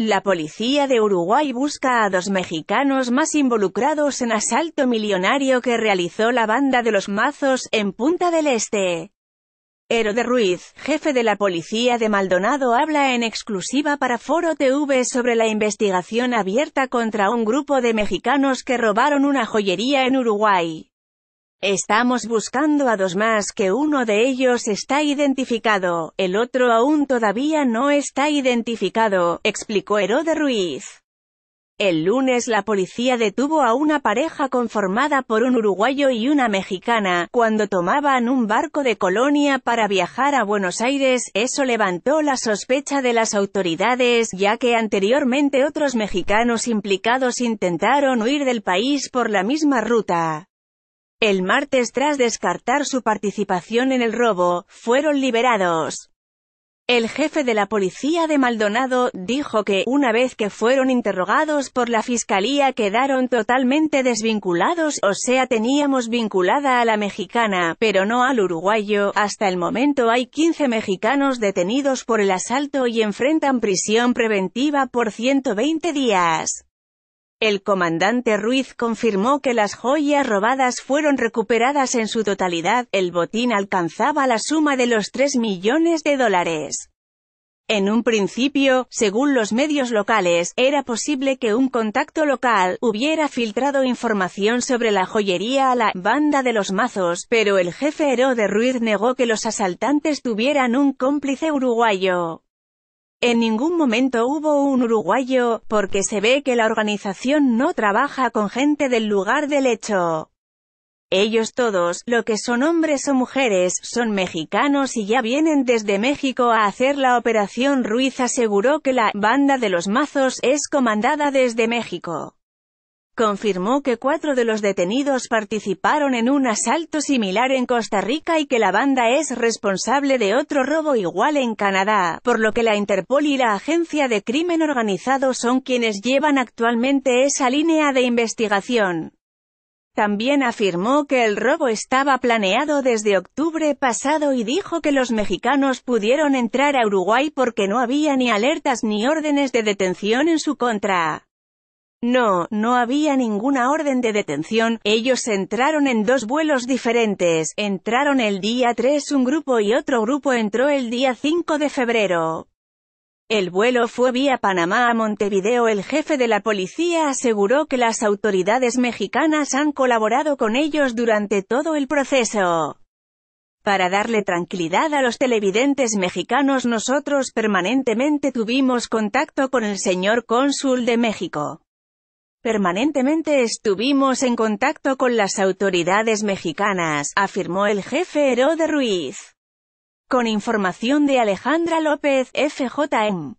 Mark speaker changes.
Speaker 1: La policía de Uruguay busca a dos mexicanos más involucrados en asalto millonario que realizó la banda de los mazos, en Punta del Este. de Ruiz, jefe de la policía de Maldonado habla en exclusiva para Foro TV sobre la investigación abierta contra un grupo de mexicanos que robaron una joyería en Uruguay. Estamos buscando a dos más que uno de ellos está identificado, el otro aún todavía no está identificado, explicó Herode Ruiz. El lunes la policía detuvo a una pareja conformada por un uruguayo y una mexicana, cuando tomaban un barco de Colonia para viajar a Buenos Aires, eso levantó la sospecha de las autoridades ya que anteriormente otros mexicanos implicados intentaron huir del país por la misma ruta. El martes tras descartar su participación en el robo, fueron liberados. El jefe de la policía de Maldonado, dijo que, una vez que fueron interrogados por la fiscalía quedaron totalmente desvinculados, o sea teníamos vinculada a la mexicana, pero no al uruguayo, hasta el momento hay 15 mexicanos detenidos por el asalto y enfrentan prisión preventiva por 120 días. El comandante Ruiz confirmó que las joyas robadas fueron recuperadas en su totalidad, el botín alcanzaba la suma de los 3 millones de dólares. En un principio, según los medios locales, era posible que un contacto local hubiera filtrado información sobre la joyería a la banda de los mazos, pero el jefe de Ruiz negó que los asaltantes tuvieran un cómplice uruguayo. En ningún momento hubo un uruguayo, porque se ve que la organización no trabaja con gente del lugar del hecho. Ellos todos, lo que son hombres o mujeres, son mexicanos y ya vienen desde México a hacer la operación. Ruiz aseguró que la «banda de los mazos» es comandada desde México confirmó que cuatro de los detenidos participaron en un asalto similar en Costa Rica y que la banda es responsable de otro robo igual en Canadá, por lo que la Interpol y la Agencia de Crimen Organizado son quienes llevan actualmente esa línea de investigación. También afirmó que el robo estaba planeado desde octubre pasado y dijo que los mexicanos pudieron entrar a Uruguay porque no había ni alertas ni órdenes de detención en su contra. No, no había ninguna orden de detención, ellos entraron en dos vuelos diferentes, entraron el día 3 un grupo y otro grupo entró el día 5 de febrero. El vuelo fue vía Panamá a Montevideo. El jefe de la policía aseguró que las autoridades mexicanas han colaborado con ellos durante todo el proceso. Para darle tranquilidad a los televidentes mexicanos nosotros permanentemente tuvimos contacto con el señor cónsul de México. Permanentemente estuvimos en contacto con las autoridades mexicanas, afirmó el jefe de Ruiz. Con información de Alejandra López, FJM.